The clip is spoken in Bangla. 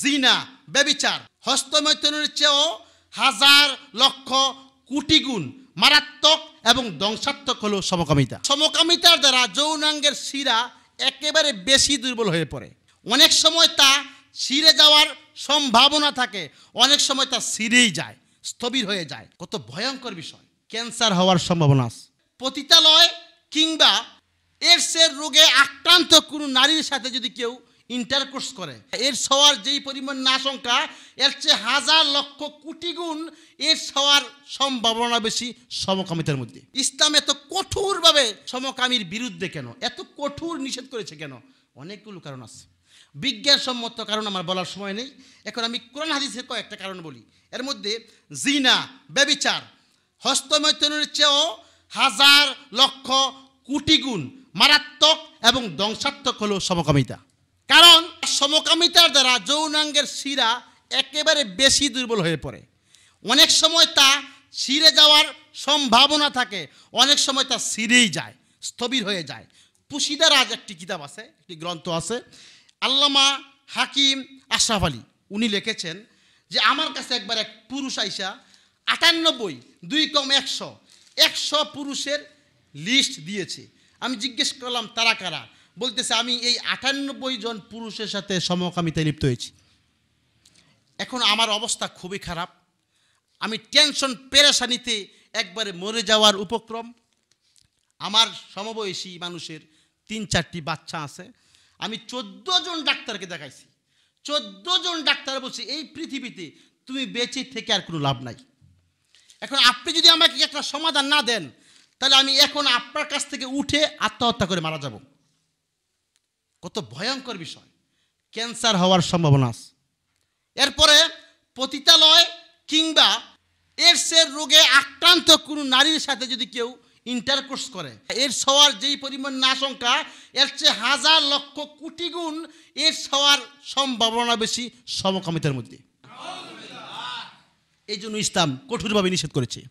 জিনা ব্যবিচার হস্তমৈথনের চেয়েও হাজার লক্ষ কোটি গুণ মারাত্মক এবং ধ্বংসাত্মক হলো সমকামিতা সমকামিতার দ্বারা যৌনাঙ্গের শিরা একেবারে বেশি দুর্বল হয়ে পড়ে অনেক সময় তা ছিঁড়ে যাওয়ার সম্ভাবনা থাকে অনেক সময় তা ছিঁড়েই যায় স্থবির হয়ে যায় কত ভয়ঙ্কর বিষয় ক্যান্সার হওয়ার সম্ভাবনা আছে পতিতালয় কিংবা এরসের রোগে আক্রান্ত কোনো নারীর সাথে যদি কেউ ইন্টারকোর্স করে এর সওয়ার যেই পরিমাণ আশঙ্কা এর চেয়ে হাজার লক্ষ কোটি গুণ এর সওয়ার সম্ভাবনা বেশি সমকামিতার মধ্যে ইসলাম এত কঠোরভাবে সমকামীর বিরুদ্ধে কেন এত কঠোর নিষেধ করেছে কেন অনেকগুলো কারণ আছে বিজ্ঞানসম্মত কারণ আমার বলার সময় নেই এখন আমি কোরআন হাদিসের কয়েকটা কারণ বলি এর মধ্যে জিনা ব্যবিচার হস্তমৈথনের চেয়েও হাজার লক্ষ কোটি গুণ মারাত্মক এবং ধ্বংসাত্মক হলো সমকামিতা কারণ সমকামিতার দ্বারা যৌনাঙ্গের শিরা একেবারে বেশি দুর্বল হয়ে পড়ে অনেক সময় তা ছিঁড়ে যাওয়ার সম্ভাবনা থাকে অনেক সময় তা ছিঁড়েই যায় স্থবির হয়ে যায় আজ একটি কিতাব আছে একটি গ্রন্থ আছে আল্লামা হাকিম আশরাফ আলী উনি লিখেছেন যে আমার কাছে একবার এক পুরুষ আইসা আটানব্বই দুই কম একশো একশো পুরুষের লিস্ট দিয়েছে আমি জিজ্ঞেস করলাম তারা কারা বলতেছে আমি এই আটানব্বই জন পুরুষের সাথে সমকামিতায় লিপ্ত হয়েছি এখন আমার অবস্থা খুবই খারাপ আমি টেনশন পেরেশানিতে একবারে মরে যাওয়ার উপক্রম আমার সমবয়সী মানুষের তিন চারটি বাচ্চা আছে আমি চোদ্দ জন ডাক্তারকে দেখাইছি চোদ্দ জন ডাক্তার বলছি এই পৃথিবীতে তুমি বেঁচে থেকে আর কোনো লাভ নাই এখন আপনি যদি আমাকে একটা সমাধান না দেন তাহলে আমি এখন আপনার কাছ থেকে উঠে আত্মহত্যা করে মারা যাব কত ভয়ঙ্কর বিষয় ক্যান্সার হওয়ার সম্ভাবনা আছে এরপরে পতিতালয় কিংবা এর রোগে আক্রান্ত কোনো নারীর সাথে যদি কেউ ইন্টারকোর্স করে এর হওয়ার যেই পরিমাণ আশঙ্কা এর চেয়ে হাজার লক্ষ কোটি গুণ এর হওয়ার সম্ভাবনা বেশি সমকামিতার মধ্যে এই জন্য ইসলাম কঠোরভাবে নিষেধ করেছে